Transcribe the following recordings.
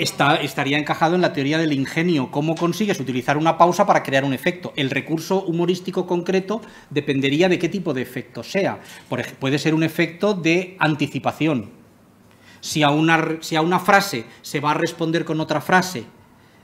estaría encajado en la teoría del ingenio. ¿Cómo consigues utilizar una pausa para crear un efecto? El recurso humorístico concreto dependería de qué tipo de efecto sea. Por puede ser un efecto de anticipación. Si a, una, si a una frase se va a responder con otra frase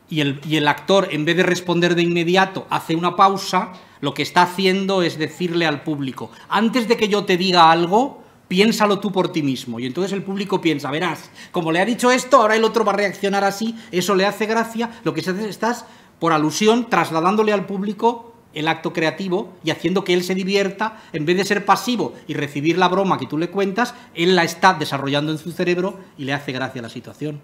y el actor, en vez de responder de inmediato, hace una pausa, lo que está haciendo es decirle al público, antes de que yo te diga algo, piénsalo tú por ti mismo. Y entonces el público piensa, verás, como le ha dicho esto, ahora el otro va a reaccionar así, eso le hace gracia, lo que se hace estás, por alusión, trasladándole al público el acto creativo y haciendo que él se divierta, en vez de ser pasivo y recibir la broma que tú le cuentas, él la está desarrollando en su cerebro y le hace gracia la situación.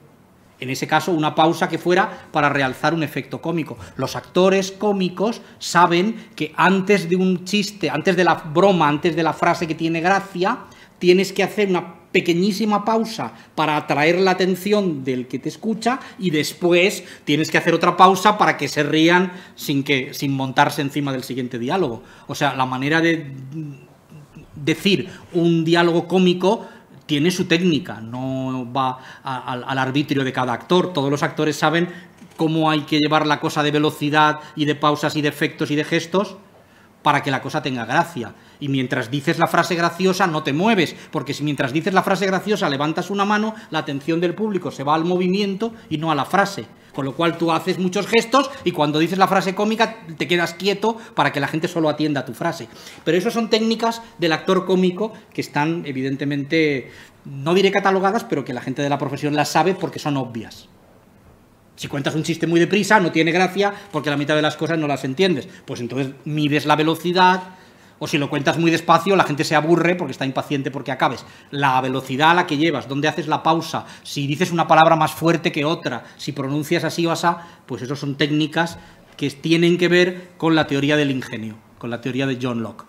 En ese caso, una pausa que fuera para realzar un efecto cómico. Los actores cómicos saben que antes de un chiste, antes de la broma, antes de la frase que tiene gracia, tienes que hacer una pequeñísima pausa para atraer la atención del que te escucha y después tienes que hacer otra pausa para que se rían sin que sin montarse encima del siguiente diálogo. O sea, la manera de decir un diálogo cómico tiene su técnica, no va al arbitrio de cada actor. Todos los actores saben cómo hay que llevar la cosa de velocidad y de pausas y de efectos y de gestos para que la cosa tenga gracia. Y mientras dices la frase graciosa no te mueves, porque si mientras dices la frase graciosa levantas una mano, la atención del público se va al movimiento y no a la frase. Con lo cual tú haces muchos gestos y cuando dices la frase cómica te quedas quieto para que la gente solo atienda a tu frase. Pero eso son técnicas del actor cómico que están evidentemente, no diré catalogadas, pero que la gente de la profesión las sabe porque son obvias. Si cuentas un chiste muy deprisa, no tiene gracia porque la mitad de las cosas no las entiendes. Pues entonces mides la velocidad, o si lo cuentas muy despacio, la gente se aburre porque está impaciente porque acabes. La velocidad a la que llevas, dónde haces la pausa, si dices una palabra más fuerte que otra, si pronuncias así o asá, pues eso son técnicas que tienen que ver con la teoría del ingenio, con la teoría de John Locke.